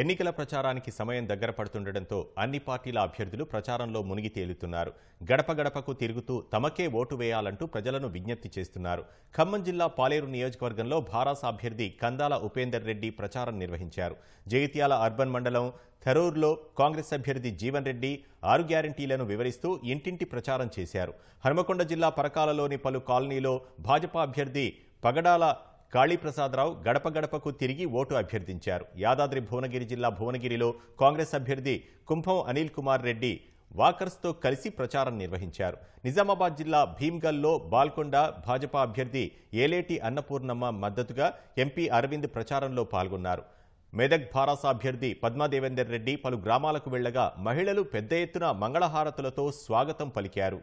ఎన్నికల ప్రచారానికి సమయం దగ్గర పడుతుండటంతో అన్ని పార్టీల అభ్యర్థులు ప్రచారంలో మునిగి తేలుతున్నారు గడప గడపకు తిరుగుతూ తమకే ఓటు వేయాలంటూ ప్రజలను విజ్ఞప్తి చేస్తున్నారు ఖమ్మం జిల్లా పాలేరు నియోజకవర్గంలో భారాస అభ్యర్థి కందాల ఉపేందర్ రెడ్డి ప్రచారం నిర్వహించారు జగిత్యాల అర్బన్ మండలం థరూర్లో కాంగ్రెస్ అభ్యర్థి జీవన్ రెడ్డి ఆరు గ్యారంటీలను వివరిస్తూ ఇంటింటి ప్రచారం చేశారు హనుమకొండ జిల్లా పరకాలలోని పలు కాలనీలో భాజపా అభ్యర్థి పగడాల కాళీప్రసాదరావు గడప గడపకు తిరిగి ఓటు అభ్యర్థించారు యాదాద్రి భువనగిరి జిల్లా భువనగిరిలో కాంగ్రెస్ అభ్యర్థి కుంభం అనిల్ కుమార్ రెడ్డి వాకర్స్తో కలిసి ప్రచారం నిర్వహించారు నిజామాబాద్ జిల్లా భీంగల్లో బాల్కొండ భాజపా అభ్యర్థి ఏలేటి అన్నపూర్ణమ్మ మద్దతుగా ఎంపీ అరవింద్ ప్రచారంలో పాల్గొన్నారు మెదక్ భారాస అభ్యర్థి పద్మాదేవేందర్ రెడ్డి పలు గ్రామాలకు వెళ్లగా మహిళలు పెద్ద ఎత్తున మంగళహారతులతో స్వాగతం పలికారు